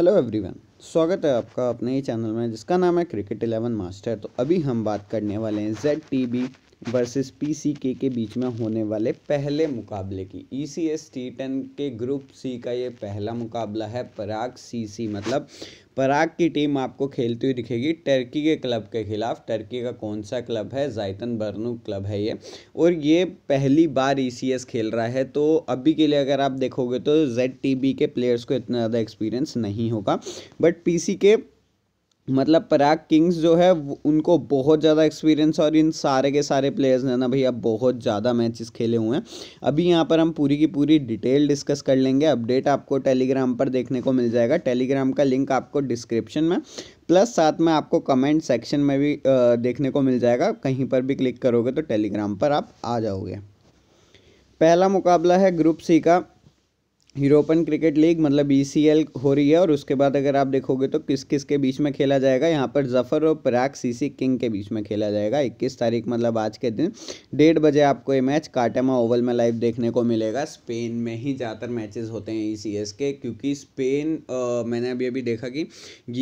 hello everyone स्वागत है आपका अपने ही चैनल में जिसका नाम है क्रिकेट इलेवन मास्टर तो अभी हम बात करने वाले हैं Z T B versus PCK के बीच में होने वाले पहले मुकाबले की E C S T ten के ग्रुप सी का ये पहला मुकाबला है पराग सी सी मतलब पराग की टीम आपको खेलती हुई दिखेगी टर्की के क्लब के खिलाफ टर्की का कौन सा क्लब है जायतन बर्नू क्लब है ये और ये पहली बार ई e खेल रहा है तो अभी के लिए अगर आप देखोगे तो जेड के प्लेयर्स को इतना ज़्यादा एक्सपीरियंस नहीं होगा बट पी के मतलब पराग किंग्स जो है उनको बहुत ज़्यादा एक्सपीरियंस और इन सारे के सारे प्लेयर्स ने ना भैया बहुत ज़्यादा मैचेस खेले हुए हैं अभी यहाँ पर हम पूरी की पूरी डिटेल डिस्कस कर लेंगे अपडेट आपको टेलीग्राम पर देखने को मिल जाएगा टेलीग्राम का लिंक आपको डिस्क्रिप्शन में प्लस साथ में आपको कमेंट सेक्शन में भी देखने को मिल जाएगा कहीं पर भी क्लिक करोगे तो टेलीग्राम पर आप आ जाओगे पहला मुकाबला है ग्रुप सी का यूरोपन क्रिकेट लीग मतलब ई हो रही है और उसके बाद अगर आप देखोगे तो किस किस के बीच में खेला जाएगा यहाँ पर जफर और पराग सीसी किंग के बीच में खेला जाएगा 21 तारीख मतलब आज के दिन डेढ़ बजे आपको ये मैच काटामा ओवल में लाइव देखने को मिलेगा स्पेन में ही ज़्यादातर मैचेस होते हैं ई e के क्योंकि स्पेन आ, मैंने अभी अभी देखा कि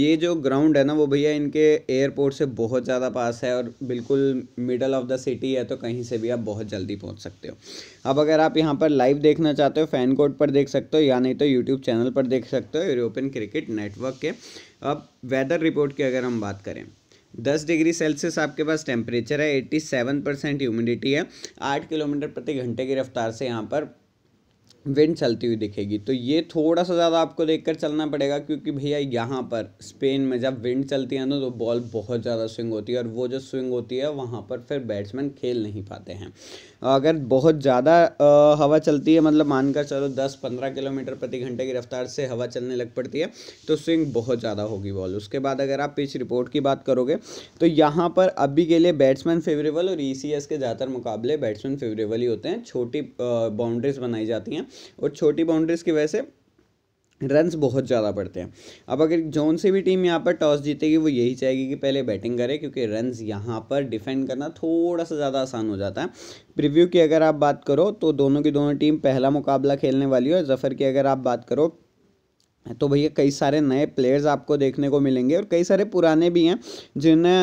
ये जो ग्राउंड है ना वो भैया इनके एयरपोर्ट से बहुत ज़्यादा पास है और बिल्कुल मिडल ऑफ द सिटी है तो कहीं से भी आप बहुत जल्दी पहुँच सकते हो अब अगर आप यहाँ पर लाइव देखना चाहते हो फैन कोर्ट पर देख सकते सकते हो या नहीं तो यूट्यूब चैनल पर देख सकते हो यूरोपियन क्रिकेट नेटवर्क के अब वेदर रिपोर्ट की अगर हम बात करें दस डिग्री सेल्सियस आपके पास टेम्परेचर है एट्टी सेवन परसेंट ह्यूमिडिटी है आठ किलोमीटर प्रति घंटे की रफ्तार से यहाँ पर विंड चलती हुई दिखेगी तो ये थोड़ा सा ज़्यादा आपको देखकर चलना पड़ेगा क्योंकि भैया यहाँ पर स्पेन में जब विंड चलती है ना तो बॉल बहुत ज़्यादा स्विंग होती है और वो जो स्विंग होती है वहाँ पर फिर बैट्समैन खेल नहीं पाते हैं अगर बहुत ज़्यादा हवा चलती है मतलब मानकर चलो दस पंद्रह किलोमीटर प्रति घंटे की रफ्तार से हवा चलने लग पड़ती है तो स्विंग बहुत ज़्यादा होगी बॉल उसके बाद अगर आप पिच रिपोर्ट की बात करोगे तो यहाँ पर अभी के लिए बैट्समैन फेवरेबल और ई के ज़्यादातर मुकाबले बैट्समैन फेवरेबल ही होते हैं छोटी बाउंड्रीज बनाई जाती हैं और छोटी बाउंड्रीज़ की वजह से रन्स बहुत ज़्यादा पड़ते हैं अब अगर जोन से भी टीम यहाँ पर टॉस जीतेगी वो यही चाहेगी कि पहले बैटिंग करे क्योंकि रन्स यहाँ पर डिफेंड करना थोड़ा सा ज़्यादा आसान हो जाता है प्रीव्यू की अगर आप बात करो तो दोनों की दोनों टीम पहला मुकाबला खेलने वाली हो जफ़र की अगर आप बात करो तो भैया कई सारे नए प्लेयर्स आपको देखने को मिलेंगे और कई सारे पुराने भी हैं जिन्हें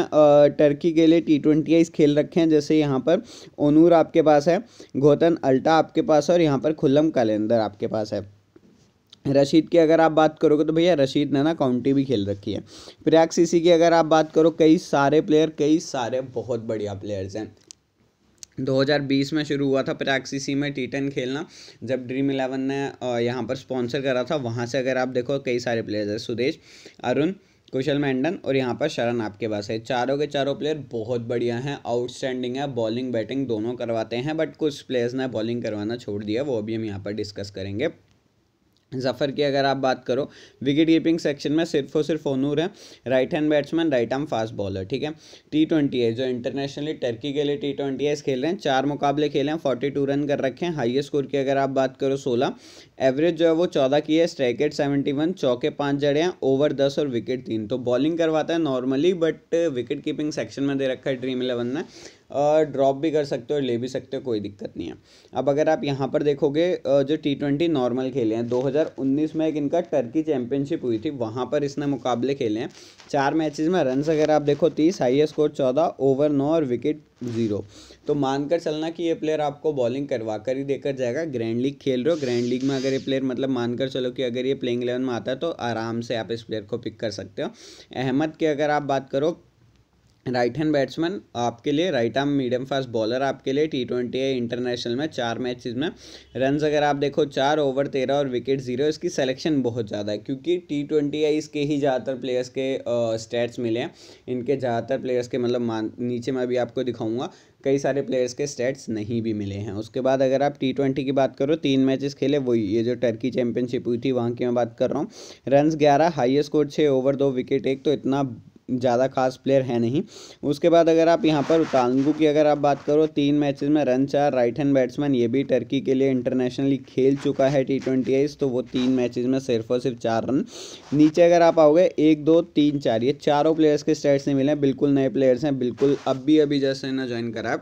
टर्की के लिए टी ट्वेंटी खेल रखे हैं जैसे यहाँ पर ओनूर आपके पास है गौतन अल्टा आपके पास है और यहाँ पर खुल्लम कैलेंडर आपके पास है रशीद की अगर आप बात करोगे तो भैया रशीद ने ना काउंटी भी खेल रखी है प्रयाग सीसी की अगर आप बात करो कई सारे प्लेयर कई सारे बहुत बढ़िया प्लेयर्स हैं 2020 में शुरू हुआ था प्रैक्सीसी में टी टेन खेलना जब ड्रीम इलेवन ने यहाँ पर स्पॉन्सर करा था वहाँ से अगर आप देखो कई सारे प्लेयर्स हैं सुदेश अरुण कुशल मैंडन और यहाँ पर शरण आपके पास है चारों के चारों प्लेयर बहुत बढ़िया हैं आउटस्टैंडिंग है बॉलिंग बैटिंग दोनों करवाते हैं बट कुछ प्लेयर्स ने बॉलिंग करवाना छोड़ दिया वो अभी हम यहाँ पर डिस्कस करेंगे जफ़र की अगर आप बात करो विकेट कीपिंग सेक्शन में सिर्फ और सिर्फ ओनूर है right hand batsman right arm fast bowler ठीक है टी ट्वेंटी है जो इंटरनेशनली टर्की के लिए टी ट्वेंटी एस खेल रहे हैं चार मुकाबले खेले हैं फोर्टी टू रन कर रखे हैं हाईएस्ट स्कोर की अगर आप बात करो सोलह एवरेज जो है वो चौदह की है स्ट्राइकेट सेवेंटी वन चौके पाँच जड़े हैं ओवर दस और विकेट तीन तो बॉलिंग करवाता है normally but wicket keeping section में दे रखा है ड्रीम इलेवन ने ड्रॉप भी कर सकते हो ले भी सकते हो कोई दिक्कत नहीं है अब अगर आप यहाँ पर देखोगे जो टी ट्वेंटी नॉर्मल खेले हैं 2019 में एक इनका टर्की चैंपियनशिप हुई थी वहाँ पर इसने मुकाबले खेले हैं चार मैचेस में रन्स अगर आप देखो तीस हाइएस्ट स्कोर चौदह ओवर नौ और विकेट जीरो तो मानकर चलना कि ये प्लेयर आपको बॉलिंग करवा कर ही देकर जाएगा ग्रैंड लीग खेल रहे हो ग्रैंड लीग में अगर ये प्लेयर मतलब मानकर चलो कि अगर ये प्लेइंग इलेवन में आता है तो आराम से आप इस प्लेयर को पिक कर सकते हो अहमद की अगर आप बात करो राइट हैंड बैट्समैन आपके लिए right arm medium fast bowler आपके लिए टी ट्वेंटी इंटरनेशनल में चार मैचेस में रन अगर आप देखो चार ओवर तेरह और विकेट जीरो इसकी सिलेक्शन बहुत ज़्यादा है क्योंकि टी ट्वेंटी इसके ही ज़्यादातर प्लेयर्स के स्टैट्स मिले हैं इनके ज़्यादातर प्लेयर्स के मतलब मान नीचे मैं भी आपको दिखाऊंगा कई सारे प्लेयर्स के स्टैट्स नहीं भी मिले हैं उसके बाद अगर आप टी ट्वेंटी की बात करो तीन मैचेस खेले वही ये जो टर्की चैंपियनशिप हुई थी वहाँ की मैं बात कर रहा हूँ रन्स ग्यारह हाइएस्ट स्कोर छः ओवर दो विकेट एक तो इतना ज़्यादा खास प्लेयर है नहीं उसके बाद अगर आप यहाँ पर उतानगू की अगर आप बात करो तीन मैचेस में रन चार राइट हैंड बैट्समैन ये भी टर्की के लिए इंटरनेशनली खेल चुका है टी ट्वेंटी तो वो तीन मैचेस में सिर्फ और सिर्फ चार रन नीचे अगर आप आओगे एक दो तीन चार ये चारों प्लेयर्स के स्टेट्स नहीं मिले बिल्कुल नए प्लेयर्स हैं बिल्कुल अब भी अभी जैसे ना ज्वाइन करा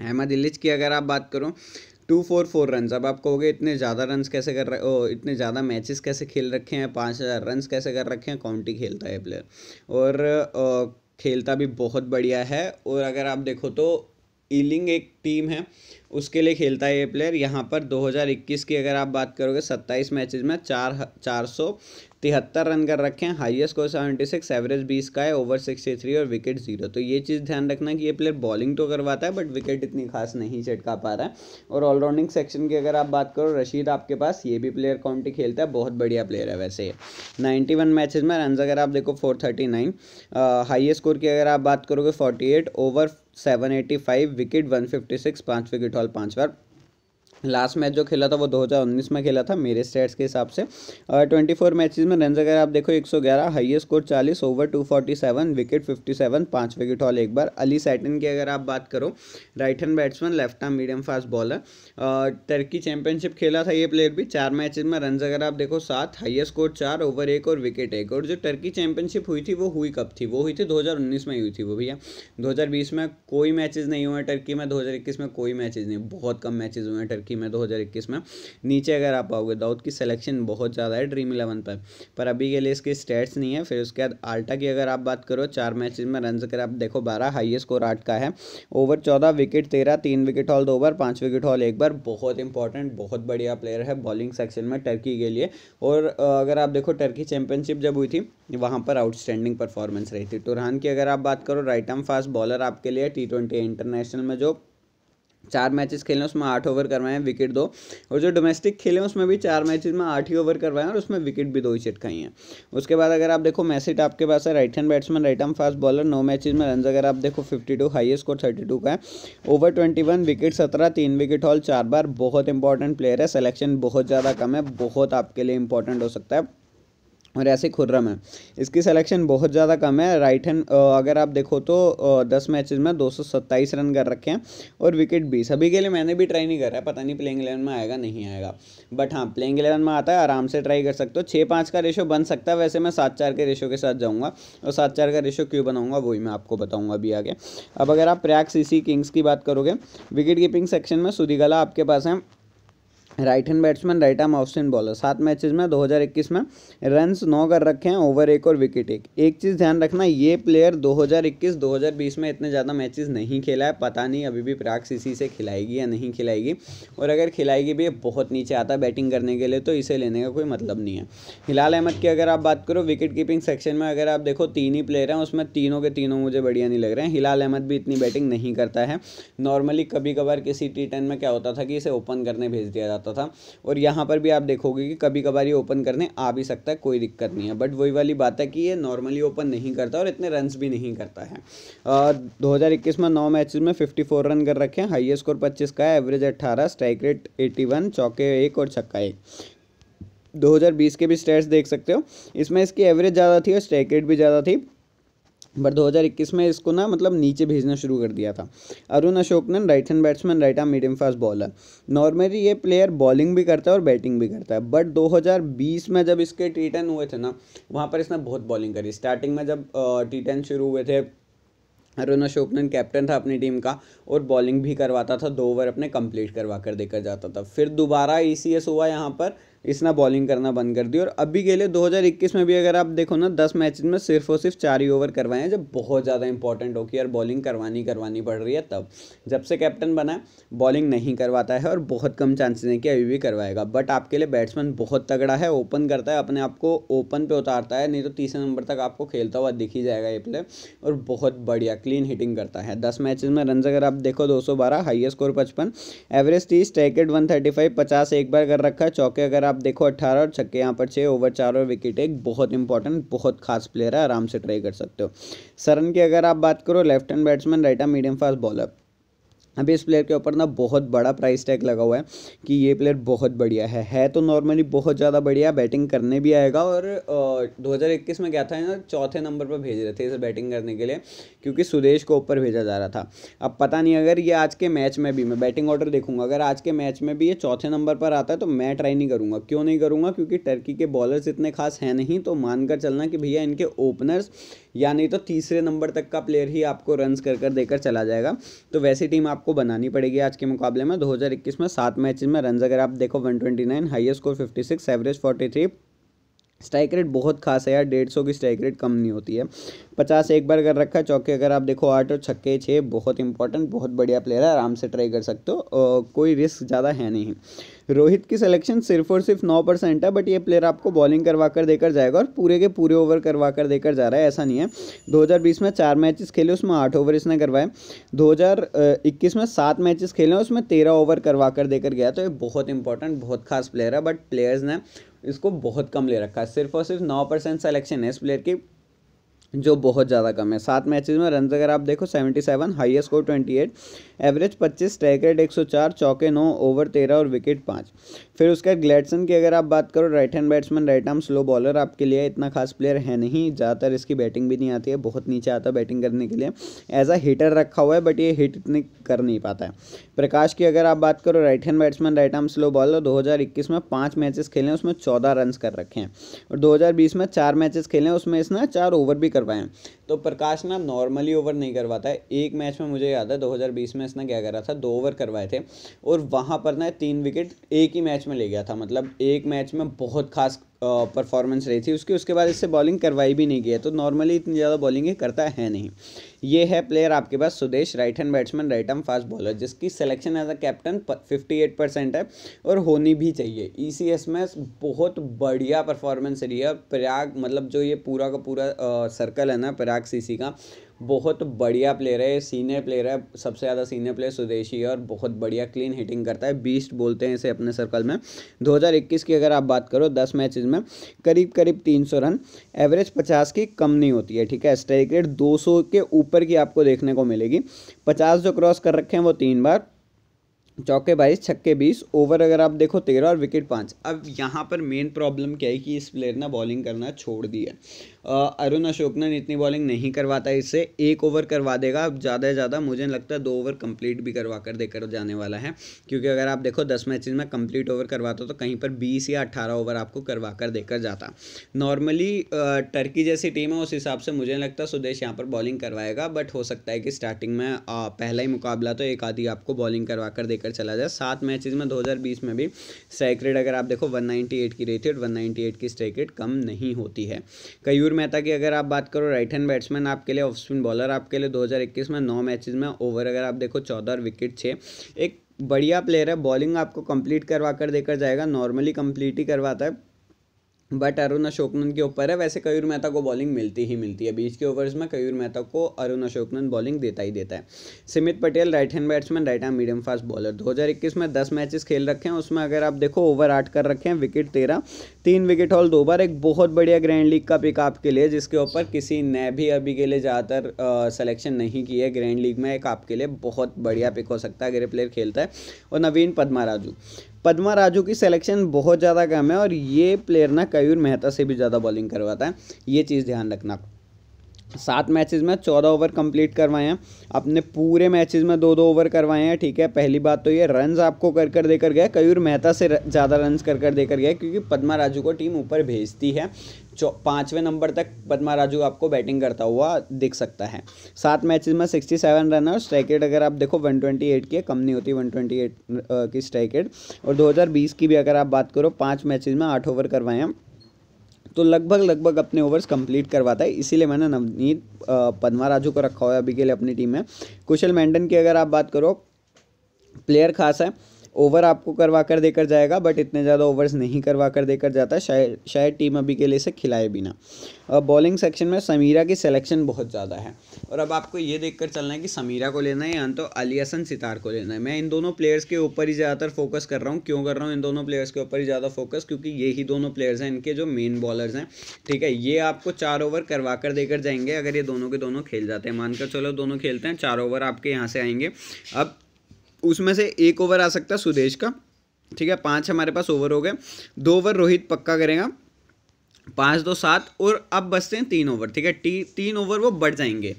अहमद इलिच की अगर आप बात करो टू फोर फोर रन अब आप कहोगे इतने ज़्यादा रन कैसे कर रहे ओ इतने ज़्यादा मैचेस कैसे खेल रखे हैं पाँच हज़ार रन कैसे कर रखे हैं काउंटी खेलता है प्लेयर और खेलता भी बहुत बढ़िया है और अगर आप देखो तो ईलिंग एक टीम है उसके लिए खेलता है ये प्लेयर यहाँ पर 2021 की अगर आप बात करोगे 27 मैचेस में चार चार सौ तिहत्तर रन कर रखे हैं highest score seventy six average बीस का है ओवर सिक्सटी थ्री और विकेट जीरो तो ये चीज़ ध्यान रखना कि ये प्लेयर बॉलिंग तो करवाता है बट विकेट इतनी खास नहीं चटका पा रहा है और ऑलराउंडिंग सेक्शन की अगर आप बात करो रशीद आपके पास ये भी प्लेयर काउंटी खेलता है बहुत बढ़िया प्लेयर है वैसे नाइन्टी वन मैचेज में रन अगर आप देखो फोर थर्टी नाइन स्कोर की अगर आप बात करोगे forty eight over seven eighty five wicket one fifty six पाँच विकेट हॉल पाँच बार लास्ट मैच जो खेला था वो 2019 में खेला था मेरे स्टेट्स के हिसाब से ट्वेंटी फोर मैचेज में रन अगर आप देखो 111 हाईएस्ट स्कोर 40 ओवर 247 विकेट 57 पाँच विकेट हॉल एक बार अली सैटिन की अगर आप बात करो right hand batsman left hand medium fast bowler Turkey championship खेला था ये प्लेयर भी चार मैचेज में रन अगर आप देखो सात हाइएस्ट स्कोर चार ओवर एक और विकेट एक और जो टर्की चैंपियनशिप हुई थी वो हुई कब थी वो हुई थी दो में हुई थी वो भैया दो में कोई मैचेज नहीं हुए टर्की में दो में कोई मैचेज नहीं बहुत कम मैचेज हुए हैं टर्की टीम है 2021 में नीचे अगर आप आओगे दाऊद की सिलेक्शन बहुत ज़्यादा है ड्रीम इलेवन पर पर अभी के लिए इसके स्टेट्स नहीं है फिर उसके बाद आल्टा की अगर आप बात करो चार मैच में रन अगर आप देखो बारह हाइएस्ट स्कोर आठ का है ओवर चौदह विकेट तेरह तीन विकेट हॉल दो ओवर पाँच विकेट हॉल एक बार बहुत इंपॉर्टेंट बहुत बढ़िया प्लेयर है बॉलिंग सेक्शन में टर्की के लिए और अगर आप देखो टर्की चैंपियनशिप जब हुई थी वहाँ पर आउटस्टैंडिंग परफॉर्मेंस रही थी टुरहान की अगर आप बात करो राइट आर्म फास्ट बॉलर आपके लिए टी ट्वेंटी इंटरनेशनल में जो चार मैचेस खेले हैं उसमें आठ ओवर करवाए हैं विकेट दो और जो डोमेस्टिक खेले हैं उसमें भी चार मैचेस में आठ ही ओवर करवाए हैं और उसमें विकेट भी दो ही खाई हैं उसके बाद अगर आप देखो मैसेट आपके पास है right hand batsman right hand fast bowler नौ मैचेस में रन अगर आप देखो fifty two highest score thirty two का है ओवर ट्वेंटी वन विकेट सत्रह तीन विकेट हॉल चार बार बहुत इंपॉर्टेंट प्लेयर है सिलेक्शन बहुत ज़्यादा कम है बहुत आपके लिए इंपॉर्टेंट हो सकता है और ऐसे खुर्रम है इसकी सिलेक्शन बहुत ज़्यादा कम है राइट हैंड अगर आप देखो तो दस मैचेस में दो रन कर रखे हैं और विकेट बीस अभी के लिए मैंने भी ट्राई नहीं करा है पता नहीं प्लेइंग इलेवन में आएगा नहीं आएगा बट हाँ प्लेइंग इलेवन में आता है आराम से ट्राई कर सकते हो छः पाँच का रेशो बन सकता है वैसे मैं सात चार के रेशो के साथ जाऊँगा और सात चार का रेशो क्यों बनाऊँगा वही मैं आपको बताऊँगा अभी आगे अब अगर आप प्रयाग सी किंग्स की बात करोगे विकेट कीपिंग सेक्शन में सुदीगला आपके पास हैं right hand batsman right arm off spin bowler सात मैचेस में 2021 में रन्स नौ कर रखे हैं ओवर एक और विकेट एक एक चीज़ ध्यान रखना ये प्लेयर 2021-2020 में इतने ज़्यादा मैचेस नहीं खेला है पता नहीं अभी भी प्राग सीसी से खिलाएगी या नहीं खिलाएगी और अगर खिलाएगी भी बहुत नीचे आता है बैटिंग करने के लिए तो इसे लेने का कोई मतलब नहीं है हिलाल अहमद की अगर आप बात करो विकेट कीपिंग सेक्शन में अगर आप देखो तीन ही प्लेयर हैं उसमें तीनों के तीनों मुझे बढ़िया नहीं लग रहे हैं हिलाल अहमद भी इतनी बैटिंग नहीं करता है नॉर्मली कभी कभार किसी टी में क्या होता था कि इसे ओपन करने भेज दिया जाता जाता था और यहाँ पर भी आप देखोगे कि कभी कभार ये ओपन करने आ भी सकता है कोई दिक्कत नहीं है बट वही वाली बात है कि ये नॉर्मली ओपन नहीं करता और इतने रन भी नहीं करता है दो में नौ मैच में फिफ्टी रन कर रखे हैं हाइएस्ट स्कोर पच्चीस का है एवरेज अट्ठारह स्ट्राइक रेट एटी चौके एक और छक्का एक 2020 के भी स्टेट्स देख सकते हो इसमें इसकी एवरेज ज़्यादा थी और स्ट्राइक रेट भी ज़्यादा थी बट 2021 में इसको ना मतलब नीचे भेजना शुरू कर दिया था अरुण ने right hand batsman right arm medium fast bowler normally ये प्लेयर बॉलिंग भी करता है और बैटिंग भी करता है बट 2020 में जब इसके टी टेन हुए थे ना वहाँ पर इसने बहुत बॉलिंग करी स्टार्टिंग में जब टी टेन शुरू हुए थे अरुण अशोकनन कैप्टन था अपनी टीम का और बॉलिंग भी करवाता था दो ओवर अपने कंप्लीट करवा कर देकर जाता था फिर दोबारा ई हुआ यहाँ पर इसने बॉलिंग करना बंद कर दी और अभी के लिए 2021 में भी अगर आप देखो ना दस मैच में सिर्फ और सिर्फ चार ही ओवर करवाए हैं जब बहुत ज़्यादा इंपॉर्टेंट हो कि यार बॉलिंग करवानी करवानी पड़ रही है तब जब से कैप्टन बना बॉलिंग नहीं करवाता है और बहुत कम चांसेस हैं कि अभी भी करवाएगा बट आपके लिए बैट्समैन बहुत तगड़ा है ओपन करता है अपने आप को ओपन पर उतारता है नहीं तो तीसरे नंबर तक आपको खेलता हुआ दिख ही जाएगा ये प्ले और बहुत बढ़िया क्लीन हिटिंग करता है दस मैचेज में रन अगर आप देखो दो सौ बारह स्कोर पचपन एवरेज तीस टैकेट वन थर्टी फाइव पचास एक बार कर रखा है चौके अगर आप आप देखो अट्ठारह और छक्के यहाँ पर छः ओवर चार और विकेट एक बहुत इंपॉर्टेंट बहुत खास प्लेयर है आराम से ट्राई कर सकते हो सरन की अगर आप बात करो left hand batsman right arm medium fast bowler अभी इस प्लेयर के ऊपर ना बहुत बड़ा प्राइस टैग लगा हुआ है कि ये प्लेयर बहुत बढ़िया है है तो नॉर्मली बहुत ज़्यादा बढ़िया बैटिंग करने भी आएगा और दो हज़ार इक्कीस में क्या था ना चौथे नंबर पर भेज रहे थे इसे बैटिंग करने के लिए क्योंकि सुदेश को ऊपर भेजा जा रहा था अब पता नहीं अगर ये आज के मैच में भी मैं बैटिंग ऑर्डर देखूंगा अगर आज के मैच में भी ये चौथे नंबर पर आता है तो मैं ट्राई नहीं करूँगा क्यों नहीं करूँगा क्योंकि टर्की के बॉलर्स इतने खास हैं नहीं तो मानकर चलना कि भैया इनके ओपनर्स या नहीं तो तीसरे नंबर तक का प्लेयर ही आपको रन कर कर देकर चला जाएगा तो वैसी टीम आप आपको बनानी पड़ेगी आज के मुकाबले में 2021 में सात मैचेस में रन अगर आप देखो 129 highest score 56 average 43 strike rate बहुत खास है यार डेढ़ सौ की स्ट्राइक रेट कम नहीं होती है पचास एक बार कर रखा है चौके अगर आप देखो आठ और छक्के छः बहुत इंपॉर्टेंट बहुत बढ़िया प्लेयर है आराम से ट्राई कर सकते हो कोई रिस्क ज़्यादा है नहीं रोहित की सिलेक्शन सिर्फ और सिर्फ नौ परसेंट है बट ये प्लेयर आपको बॉलिंग करवा कर देकर जाएगा और पूरे के पूरे ओवर करवा कर देकर जा रहा है ऐसा नहीं है बीस में चार मैचेस खेले उसमें आठ ओवर इसने करवाए इक्कीस में सात मैचेस खेले उसमें तेरह ओवर करवा कर देकर गया तो ये बहुत इंपॉर्टेंट बहुत खास प्लेयर है बट प्लेयर्स ने इसको बहुत कम ले रखा है सिर्फ और सिर्फ नौ परसेंट सेलेक्शन है इस प्लेयर की जो बहुत ज़्यादा कम है सात मैचेस में रन अगर आप देखो seventy seven highest score twenty eight average 25 strike rate चार चौके नौ ओवर तेरह और विकेट पाँच फिर उसके बाद ग्लैडसन की अगर आप बात करो right hand batsman right arm slow bowler आपके लिए इतना खास प्लेयर है नहीं ज़्यादातर इसकी बैटिंग भी नहीं आती है बहुत नीचे आता है बैटिंग करने के लिए एज अ हीटर रखा हुआ है बट ये हिट इतनी कर नहीं पाता है प्रकाश की अगर आप बात करो right hand batsman right arm slow bowler दो में पाँच मैचेस खेले उसमें चौदह रन कर रखे हैं और दो में चार मैचेस खेले उसमें इसने चार ओवर भी कर करवाए हैं तो प्रकाश ना नॉर्मली ओवर नहीं करवाता है एक मैच में मुझे याद है 2020 में इसने क्या करा था दो ओवर करवाए थे और वहाँ पर ना तीन विकेट एक ही मैच में ले गया था मतलब एक मैच में बहुत खास परफॉर्मेंस रही थी उसकी उसके बाद इससे बॉलिंग करवाई भी नहीं गई है तो नॉर्मली इतनी ज़्यादा बॉलिंग ये करता है नहीं ये है प्लेयर आपके पास Sudesh right hand batsman right hand fast bowler जिसकी selection as a captain fifty eight percent है और होनी भी चाहिए एस e में बहुत बढ़िया परफॉर्मेंस रही है प्रयाग मतलब जो ये पूरा का पूरा सर्कल है ना प्रयाग सी का बहुत बढ़िया प्लेयर है सीनियर प्लेयर है सबसे ज़्यादा सीनियर प्लेयर स्वदेशी है और बहुत बढ़िया क्लीन हिटिंग करता है बीस्ट बोलते हैं इसे अपने सर्कल में 2021 की अगर आप बात करो 10 मैच में करीब करीब 300 रन एवरेज 50 की कम नहीं होती है ठीक है स्ट्राइक रेट 200 के ऊपर की आपको देखने को मिलेगी 50 जो क्रॉस कर रखे हैं वो तीन बार चौके बाईस छक्के बीस ओवर अगर आप देखो तेरह और विकेट पाँच अब यहाँ पर मेन प्रॉब्लम क्या है कि इस प्लेयर ने बॉलिंग करना छोड़ दी है अरुण ने इतनी बॉलिंग नहीं करवाता इससे एक ओवर करवा देगा अब ज़्यादा से ज़्यादा मुझे लगता है दो ओवर कंप्लीट भी करवा कर देकर जाने वाला है क्योंकि अगर आप देखो दस मैचेज में कंप्लीट ओवर करवाता तो कहीं पर बीस या अट्ठारह ओवर आपको करवा कर देकर जाता नॉर्मली टर्की जैसी टीम है उस हिसाब से मुझे लगता सुदेश यहाँ पर बॉलिंग करवाएगा बट हो सकता है कि स्टार्टिंग में पहला ही मुकाबला तो एक आधी आपको बॉलिंग करवा कर देकर लेकर चला जाए सात मैच में 2020 में भी स्ट्राइक रेट अगर आप देखो 198 की रही थी और 198 की स्ट्राइक रेट कम नहीं होती है कयूर मेहता की अगर आप बात करो राइट हैंड बैट्समैन आपके लिए ऑफ स्पिन बॉलर आपके लिए 2021 में नौ मैचेज में ओवर अगर आप देखो चौदह विकेट छः एक बढ़िया प्लेयर है बॉलिंग आपको कंप्लीट करवा कर देकर जाएगा नॉर्मली कंप्लीट ही करवाता है बट अरुण अशोकनंद के ऊपर है वैसे कयूर मेहता को बॉलिंग मिलती ही मिलती है बीच के ओवर्स में कयूर मेहता को अरुण अशोकनंद बॉलिंग देता ही देता है Simit Patel right hand batsman right hand medium fast bowler 2021 में 10 मैचेस खेल रखे हैं उसमें अगर आप देखो ओवर आठ कर रखे हैं विकेट तेरह तीन विकेट हॉल दो बार एक बहुत बढ़िया ग्रैंड लीग का पिक आपके लिए जिसके ऊपर किसी ने भी अभी के लिए ज़्यादातर सलेक्शन नहीं किया है ग्रैंड लीग में एक आपके लिए बहुत बढ़िया पिक हो सकता है अगर प्लेयर खेलता है और नवीन पदमा राजू पदमा राजू की सिलेक्शन बहुत ज़्यादा कम है और ये प्लेयर ना कयूर मेहता से भी ज़्यादा बॉलिंग करवाता है ये चीज़ ध्यान रखना सात मैचेस में चौदह ओवर कंप्लीट करवाए हैं अपने पूरे मैचेस में दो दो ओवर करवाए हैं ठीक है पहली बात तो ये रन्स आपको कर कर देकर गए कयूर मेहता से ज़्यादा रन्स कर कर देकर गए क्योंकि पदमा राजू को टीम ऊपर भेजती है पाँचवें नंबर तक पदमा राजू आपको बैटिंग करता हुआ दिख सकता है सात मैचेस में सेवन रन है और स्ट्राइक रेट अगर आप देखो वन ट्वेंटी एट की कम नहीं होती वन ट्वेंटी एट की स्ट्राइक रेट और बीस की भी अगर आप बात करो पाँच मैचेस में आठ ओवर करवाए हैं तो लगभग लगभग अपने ओवर्स कंप्लीट करवाता है इसीलिए मैंने नवनीत पदमा राजू को रखा हुआ है अभी के लिए अपनी टीम में कुशल मैंडन की अगर आप बात करो प्लेयर खास है ओवर आपको करवा कर देकर जाएगा बट इतने ज़्यादा ओवर्स नहीं करवा कर देकर जाता शायद शायद टीम अभी के लिए इसे खिलाए बिना और बॉलिंग सेक्शन में समीरा की सिलेक्शन बहुत ज़्यादा है और अब आपको ये देख कर चलना है कि समीरा को लेना है या तो अली हसन सितार को लेना है मैं इन दोनों प्लेयर्स के ऊपर ही ज़्यादातर फोकस कर रहा हूँ क्यों कर रहा हूँ इन दोनों प्लेयर्स के ऊपर ही ज़्यादा फोकस क्योंकि यही दोनों प्लेयर्स हैं इनके जो मेन बॉलर्स हैं ठीक है ये आपको चार ओवर करवा कर देकर जाएंगे अगर ये दोनों के दोनों खेल जाते हैं मानकर चलो दोनों खेलते हैं चार ओवर आपके यहाँ से आएंगे अब उसमें से एक ओवर आ सकता है सुदेश का ठीक है पाँच हमारे पास ओवर हो गए दो ओवर रोहित पक्का करेगा पाँच दो सात और अब बचते हैं तीन ओवर ठीक है टी तीन ओवर वो बढ़ जाएंगे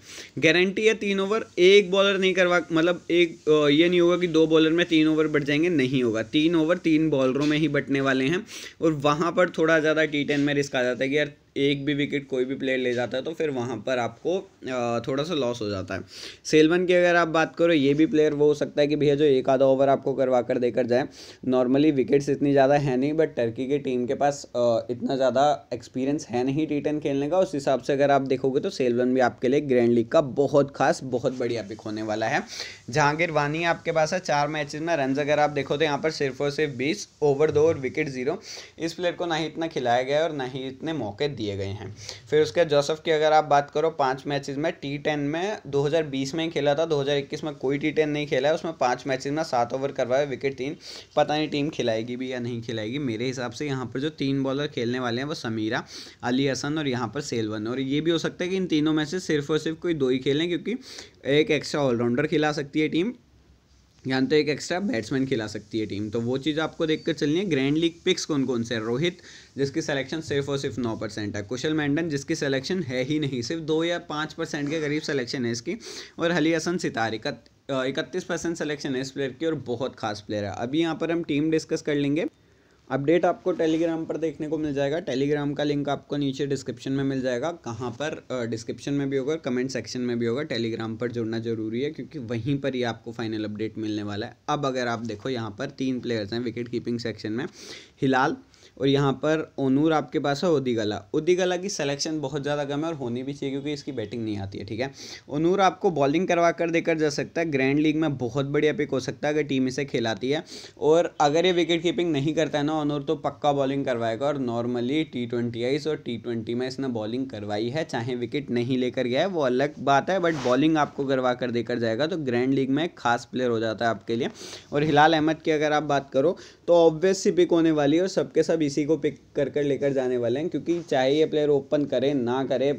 गारंटी है तीन ओवर एक बॉलर नहीं करवा मतलब एक ये नहीं होगा कि दो बॉलर में तीन ओवर बढ़ जाएंगे नहीं होगा तीन ओवर तीन बॉलरों में ही बटने वाले हैं और वहाँ पर थोड़ा ज़्यादा टी टेन में रिस्क आ जाता है कि यार एक भी विकेट कोई भी प्लेयर ले जाता है तो फिर वहाँ पर आपको थोड़ा सा लॉस हो जाता है सेलवन की अगर आप बात करो ये भी प्लेयर वो हो सकता है कि भैया जो एक आधा ओवर आपको करवा कर देकर जाए नॉर्मली विकेट्स इतनी ज़्यादा है नहीं बट टर्की की टीम के पास इतना ज़्यादा एक्सपीरियंस है नहीं टी टेन खेलने का उस हिसाब से अगर आप देखोगे तो सेलवन भी आपके लिए ग्रैंड लीग का बहुत खास बहुत बढ़िया पिक होने वाला है जहांगीर वानी आपके पास है चार मैचेस में रन अगर आप देखो तो यहाँ पर सिर्फ और सिर्फ बीस ओवर दो और विकेट जीरो इस प्लेयर को ना ही इतना खिलाया गया और ना ही इतने मौके दिए किए गए हैं फिर उसके जोसफ की अगर आप बात करो पाँच मैचेस में टी टेन में 2020 में खेला था 2021 में कोई टी टेन नहीं खेला है उसमें पाँच मैचेस में सात ओवर करवाए विकेट तीन पता नहीं टीम खिलाएगी भी या नहीं खिलाएगी मेरे हिसाब से यहाँ पर जो तीन बॉलर खेलने वाले हैं वो समीरा अली हसन और यहाँ पर सेलवन और ये भी हो सकता है कि इन तीनों में से सिर्फ और सिर्फ कोई दो ही खेलें क्योंकि एक एक्स्ट्रा ऑलराउंडर खिला सकती है टीम यहाँ तो एक एक्स्ट्रा बैट्समैन खिला सकती है टीम तो वो चीज़ आपको देख कर चलनी है ग्रैंड लीग पिक्स कौन कौन से हैं रोहित जिसकी सिलेक्शन सिर्फ और सिर्फ नौ परसेंट है कुशल मैंडन जिसकी सिलेक्शन है ही नहीं सिर्फ दो या पाँच परसेंट के करीब सिलेक्शन है इसकी और हली हसन सितार इकतीस परसेंट सलेक्शन है इस प्लेयर की और बहुत खास प्लेयर है अभी यहाँ पर हम टीम डिस्कस कर लेंगे अपडेट आपको टेलीग्राम पर देखने को मिल जाएगा टेलीग्राम का लिंक आपको नीचे डिस्क्रिप्शन में मिल जाएगा कहाँ पर डिस्क्रिप्शन में भी होगा कमेंट सेक्शन में भी होगा टेलीग्राम पर जुड़ना जरूरी है क्योंकि वहीं पर ही आपको फाइनल अपडेट मिलने वाला है अब अगर आप देखो यहाँ पर तीन प्लेयर्स हैं विकेट कीपिंग सेक्शन में हिलाल और यहाँ पर ओनूर आपके पास है उदिगला उदिगला की सिलेक्शन बहुत ज़्यादा कम है और होनी भी चाहिए क्योंकि इसकी बैटिंग नहीं आती है ठीक है ओनूर आपको बॉलिंग करवा कर देकर जा सकता है ग्रैंड लीग में बहुत बढ़िया पिक हो सकता है अगर टीम इसे खिलाती है और अगर ये विकेट कीपिंग नहीं करता है ना ओनूर तो पक्का बॉलिंग करवाएगा और नॉर्मली टी ट्वेंटी और टी ट्वेंटी में इसने बॉलिंग करवाई है चाहे विकेट नहीं लेकर गया है वो अलग बात है बट बॉलिंग आपको करवा कर देकर जाएगा तो ग्रैंड लीग में खास प्लेयर हो जाता है आपके लिए और हिलाल अहमद की अगर आप बात करो तो ऑब्वियस सी पिक होने वाली है और सबके सब इसी को पिक कर कर लेकर जाने वाले हैं क्योंकि चाहे ये प्लेयर ओपन करे ना करे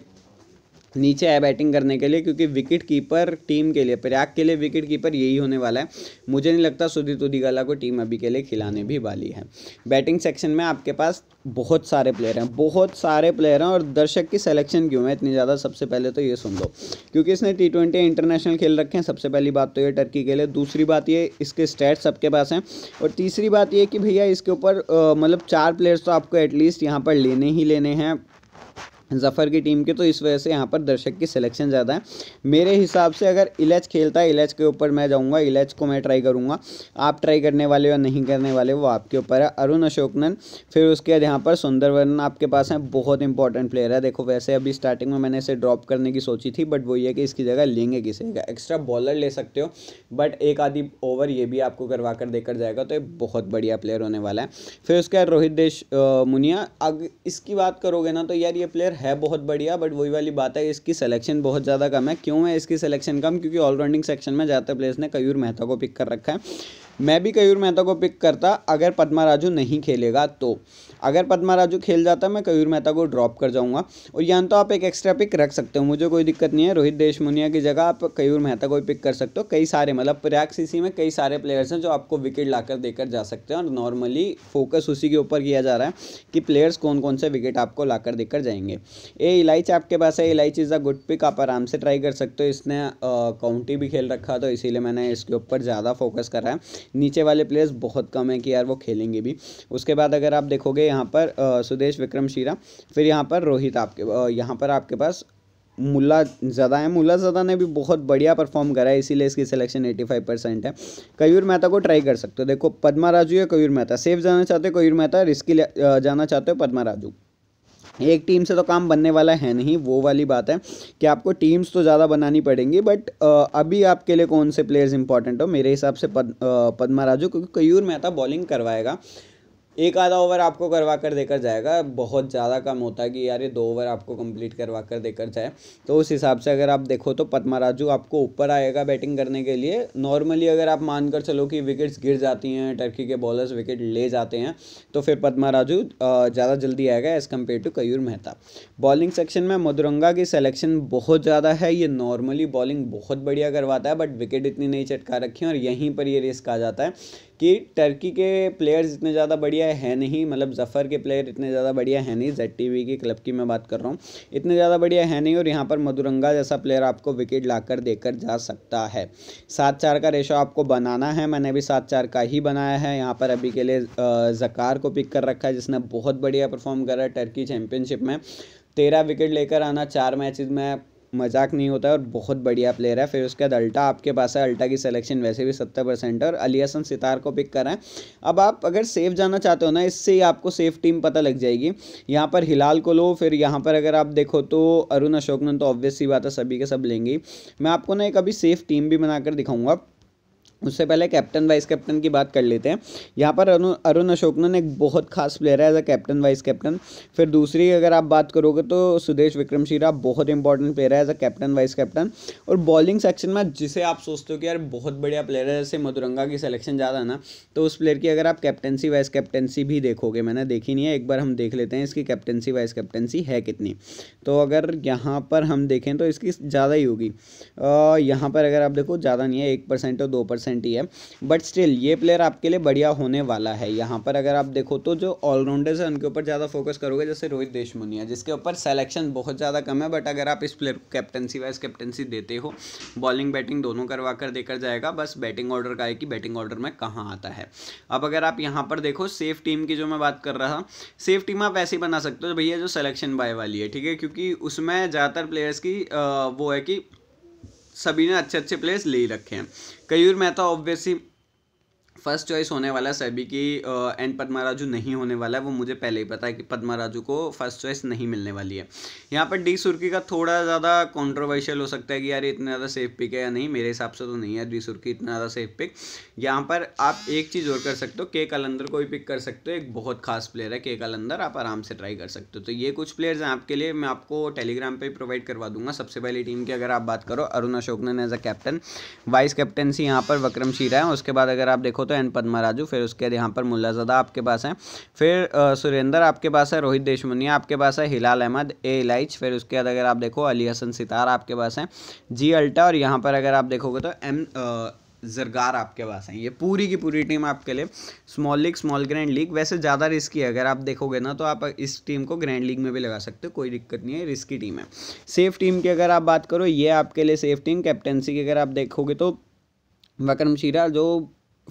नीचे है बैटिंग करने के लिए क्योंकि विकेट कीपर टीम के लिए प्रयाग के लिए विकेट कीपर यही होने वाला है मुझे नहीं लगता सुधीर उदिगाला को टीम अभी के लिए खिलाने भी वाली है बैटिंग सेक्शन में आपके पास बहुत सारे प्लेयर हैं बहुत सारे प्लेयर हैं और दर्शक की सिलेक्शन क्यों है इतनी ज़्यादा सबसे पहले तो ये सुन लो क्योंकि इसने टी ट्वेंटी इंटरनेशनल खेल रखे हैं सबसे पहली बात तो ये टर्की के लिए दूसरी बात ये इसके स्टैट सबके पास हैं और तीसरी बात ये कि भैया इसके ऊपर मतलब चार प्लेयर्स तो आपको एटलीस्ट यहाँ पर लेने ही लेने हैं जफ़र की टीम के तो इस वजह से यहाँ पर दर्शक की सिलेक्शन ज़्यादा है मेरे हिसाब से अगर इलेच खेलता है इलेच के ऊपर मैं जाऊँगा इलेच को मैं ट्राई करूँगा आप ट्राई करने वाले या नहीं करने वाले वो आपके ऊपर है अरुण अशोकनन फिर उसके बाद यहाँ पर सुंदरवर्न आपके पास हैं बहुत इंपॉर्टेंट प्लेयर है देखो वैसे अभी स्टार्टिंग में मैंने इसे ड्रॉप करने की सोची थी बट वो ये कि इसकी जगह लेंगे किसी का एक्स्ट्रा बॉलर ले सकते हो बट एक आधी ओवर ये भी आपको करवा कर देकर जाएगा तो ये बहुत बढ़िया प्लेयर होने वाला है फिर उसके बाद रोहित देश मुनिया अग इसकी बात करोगे ना तो यार ये प्लेयर है बहुत बढ़िया बट वही वाली बात है इसकी सिलेक्शन बहुत ज़्यादा कम है क्यों है इसकी सिलेक्शन कम क्योंकि ऑलराउंडिंग सेक्शन में जाते प्लेयर्स ने कयूर मेहता को पिक कर रखा है मैं भी कयूर मेहता को पिक करता अगर पदमा राजू नहीं खेलेगा तो अगर पदमा राजू खेल जाता मैं कयूर मेहता को ड्रॉप कर जाऊंगा और या तो आप एक एक्स्ट्रा पिक रख सकते हो मुझे कोई दिक्कत नहीं है रोहित देशमुनिया की जगह आप कयूर मेहता को पिक कर सकते हो कई सारे मतलब प्रयाग इसी में कई सारे प्लेयर्स हैं जो आपको विकेट ला देकर जा सकते हैं और नॉर्मली फोकस उसी के ऊपर किया जा रहा है कि प्लेयर्स कौन कौन से विकेट आपको लाकर देकर जाएंगे ए इलाइच आपके पास है इलाइच इज़ अ गुड पिक आप आराम से ट्राई कर सकते हो इसने काउंटी भी खेल रखा तो इसीलिए मैंने इसके ऊपर ज़्यादा फोकस करा है नीचे वाले प्लेयर्स बहुत कम हैं कि यार वो खेलेंगे भी उसके बाद अगर आप देखोगे यहाँ पर सुदेश विक्रम शीरा फिर यहाँ पर रोहित आपके यहाँ पर आपके पास मुल्ला ज़्यादा है मुल्ला ज़्यादा ने भी बहुत बढ़िया परफॉर्म करा है इसीलिए इसकी सिलेक्शन 85 परसेंट है कयूर मेहता को ट्राई कर सकते हो देखो पदमा राजू या कयूर मेहता सेफ जाना चाहते हो कयूर मेहता रिस्की जाना चाहते हो पदमा राजू एक टीम से तो काम बनने वाला है नहीं वो वाली बात है कि आपको टीम्स तो ज़्यादा बनानी पड़ेंगी बट अभी आपके लिए कौन से प्लेयर्स इंपॉर्टेंट हो मेरे हिसाब से पद, पद्मा राजू क्योंकि कयूर मेहता बॉलिंग करवाएगा एक आधा ओवर आपको करवा कर देकर जाएगा बहुत ज़्यादा कम होता है कि यार ये दो ओवर आपको कंप्लीट करवा कर देकर जाए तो उस हिसाब से अगर आप देखो तो राजू आपको ऊपर आएगा बैटिंग करने के लिए नॉर्मली अगर आप मानकर चलो कि विकेट्स गिर जाती हैं टर्की के बॉलर्स विकेट ले जाते हैं तो फिर पद्माराजू ज़्यादा जल्दी आएगा as compare to Kayur Mehta bowling section में मधुरंगा की सेलेक्शन बहुत ज़्यादा है ये नॉर्मली बॉलिंग बहुत बढ़िया करवाता है बट विकेट इतनी नहीं चटका रखी और यहीं पर ये रिस्क आ जाता है कि टर्की के प्लेयर्स इतने ज़्यादा बढ़िया है नहीं मतलब जफ़र के प्लेयर इतने ज़्यादा बढ़िया है नहीं जेड टी की क्लब की मैं बात कर रहा हूँ इतने ज़्यादा बढ़िया है नहीं और यहाँ पर मधुरंगा जैसा प्लेयर आपको विकेट लाकर देकर जा सकता है सात चार का रेशो आपको बनाना है मैंने भी सात चार का ही बनाया है यहाँ पर अभी के लिए जकार को पिक कर रखा है जिसने बहुत बढ़िया परफॉर्म करा है टर्की चैम्पियनशिप में तेरह विकेट लेकर आना चार मैचेस में मजाक नहीं होता है और बहुत बढ़िया प्लेयर है फिर उसके बाद अल्टा आपके पास है अल्टा की सिलेक्शन वैसे भी सत्तर परसेंट है और अली हसन सितार को पिक कराएं अब आप अगर सेफ जाना चाहते हो ना इससे ही आपको सेफ टीम पता लग जाएगी यहाँ पर हिलाल को लो फिर यहाँ पर अगर आप देखो तो अरुण अशोकनंद तो ऑब्वियस ही बात है सभी के सब लेंगे मैं आपको ना एक अभी सेफ टीम भी बनाकर दिखाऊँगा उससे पहले कैप्टन वाइस कैप्टन की बात कर लेते हैं यहाँ पर अरुण अरुण अशोकनन एक बहुत खास प्लेयर है as a captain vice captain फिर दूसरी अगर आप बात करोगे तो सुदेश विक्रमशीरा बहुत इंपॉर्टेंट प्लेयर है as a captain vice captain और बॉलिंग सेक्शन में जिसे आप सोचते हो कि यार बहुत बढ़िया प्लेयर है जैसे मधुरंगा की सलेक्शन ज़्यादा ना तो उस प्लेयर की अगर आप कैप्टनसी वाइस कैप्टनसी भी देखोगे मैंने देखी नहीं है एक बार हम देख लेते हैं इसकी कैप्टनसी वाइस कैप्टनसी है कितनी तो अगर यहाँ पर हम देखें तो इसकी ज़्यादा ही होगी यहाँ पर अगर आप देखो ज़्यादा नहीं है एक परसेंट और दो परसेंट परसेंट ही है बट स्टिल ये प्लेयर आपके लिए बढ़िया होने वाला है यहाँ पर अगर आप देखो तो जो ऑलराउंडर्स हैं उनके ऊपर ज़्यादा फोकस करोगे जैसे रोहित देशमुनिया जिसके ऊपर सेलेक्शन बहुत ज़्यादा कम है बट अगर आप इस प्लेयर को कैप्टनसी वाइज कैप्टनसी देते हो बॉलिंग बैटिंग दोनों करवा कर देकर जाएगा बस बैटिंग ऑर्डर का है कि बैटिंग ऑर्डर में कहाँ आता है अब अगर आप यहाँ पर देखो सेफ टीम की जो मैं बात कर रहा सेफ टीम आप ऐसी बना सकते हो तो भैया जो सेलेक्शन बाय वाली है ठीक है क्योंकि उसमें ज़्यादातर प्लेयर्स की वो है कि सभी ने अच्छे अच्छे प्लेयर्स ले ही रखे हैं Kayur Mehta obviously first choice होने वाला है सभी की एंड पदमा राजू नहीं होने वाला है वो मुझे पहले ही पता है कि पदमा राजू को फर्स्ट चॉइस नहीं मिलने वाली है यहाँ पर डी सुर्खी का थोड़ा ज़्यादा कॉन्ट्रोवर्शियल हो सकता है कि यार इतना ज़्यादा सेफ पिक है या नहीं मेरे हिसाब से तो नहीं है डी सुर्खी इतना ज़्यादा सेफ पिक यहाँ पर आप एक चीज़ और कर सकते हो के कलंदर को भी पिक कर सकते हो एक बहुत खास प्लेयर है के कलंदर आप आराम से ट्राई कर सकते हो तो ये कुछ प्लेयर्स हैं आपके लिए मैं आपको टेलीग्राम पर प्रोवाइड करवा दूंगा सबसे पहली टीम की अगर आप बात करो Arun Ashokan as a captain vice captaincy यहाँ पर वक्रम शीरा है उसके बाद अगर आप देखो तो है एन पद्माराजू फिर उसके बाद यहाँ पर मुल्लाजदा आपके पास है फिर सुरेंद्र आपके पास है रोहित देशमुनिया आपके पास है हिलाल अहमद ए इलाइच फिर उसके बाद अगर आप देखो अली हसन सितार आपके पास है जी अल्टा और यहाँ पर अगर आप देखोगे तो एम जरगार आपके पास है ये पूरी की पूरी टीम आपके लिए small league small grand league वैसे ज़्यादा रिस्की है अगर आप देखोगे ना तो आप इस टीम को ग्रैंड लीग में भी लगा सकते हो कोई दिक्कत नहीं है रिस्की टीम है सेफ टीम की अगर आप बात करो ये आपके लिए सेफ टीम कैप्टेंसी की अगर आप देखोगे तो वक्रम शीरा जो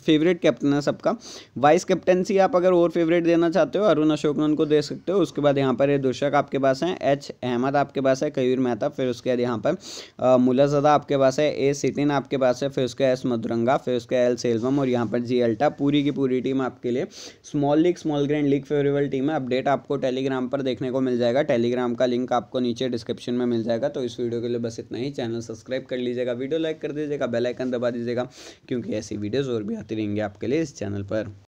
फेवरेट कैप्टन है सबका वाइस कैप्टनसी आप अगर और फेवरेट देना चाहते हो अरुण अशोक उनको दे सकते हो उसके बाद यहाँ पर ये दुर्शक आपके पास हैं एच अहमद आपके पास है कयूर मेहता फिर उसके बाद यहाँ पर मुलाजदा आपके पास है ए सिटिन आपके पास है फिर उसके एस मधुरंगा फिर उसके एल सेल्वम और यहाँ पर जी अल्टा पूरी की पूरी टीम आपके लिए small league small grand league favourable team है अपडेट आपको टेलीग्राम पर देखने को मिल जाएगा टेलीग्राम का लिंक आपको नीचे डिस्क्रिप्शन में मिल जाएगा तो इस वीडियो के लिए बस इतना ही चैनल सब्सक्राइब कर लीजिएगा वीडियो लाइक कर दीजिएगा बेलाइकन दबा दीजिएगा क्योंकि ऐसी वीडियोज़ और भी आते रहेंगे आपके लिए इस चैनल पर